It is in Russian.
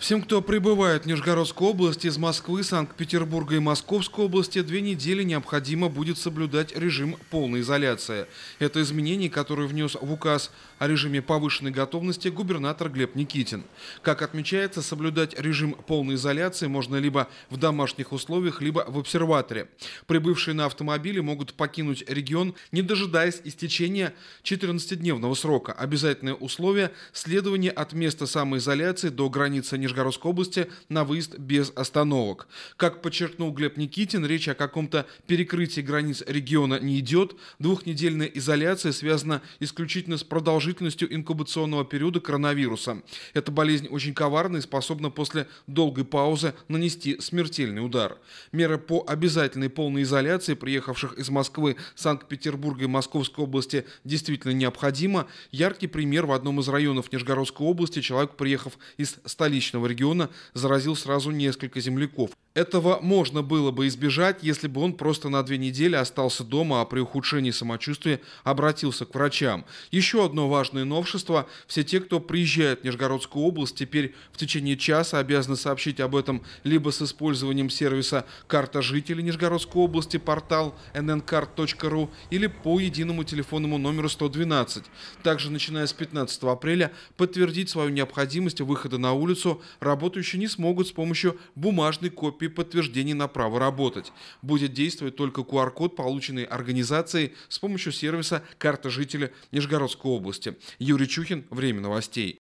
Всем, кто прибывает в Нижегородскую область из Москвы, Санкт-Петербурга и Московской области, две недели необходимо будет соблюдать режим полной изоляции. Это изменение, которое внес в указ о режиме повышенной готовности губернатор Глеб Никитин. Как отмечается, соблюдать режим полной изоляции можно либо в домашних условиях, либо в обсерваторе. Прибывшие на автомобиле могут покинуть регион, не дожидаясь истечения 14-дневного срока. Обязательное условие – следование от места самоизоляции до границы Нижегородской Нижегородской области на выезд без остановок. Как подчеркнул Глеб Никитин, речь о каком-то перекрытии границ региона не идет. Двухнедельная изоляция связана исключительно с продолжительностью инкубационного периода коронавируса. Эта болезнь очень коварная и способна после долгой паузы нанести смертельный удар. Меры по обязательной полной изоляции приехавших из Москвы, Санкт-Петербурга и Московской области действительно необходима. Яркий пример в одном из районов Нижегородской области человек, приехав из столичного восточного региона заразил сразу несколько земляков. Этого можно было бы избежать, если бы он просто на две недели остался дома, а при ухудшении самочувствия обратился к врачам. Еще одно важное новшество. Все те, кто приезжает в Нижегородскую область, теперь в течение часа обязаны сообщить об этом либо с использованием сервиса «Карта жителей Нижегородской области» портал nncard.ru или по единому телефонному номеру 112. Также, начиная с 15 апреля, подтвердить свою необходимость выхода на улицу работающие не смогут с помощью бумажной копии копии подтверждений на право работать. Будет действовать только QR-код, полученный организацией с помощью сервиса «Карта жителя Нижегородской области». Юрий Чухин, Время новостей.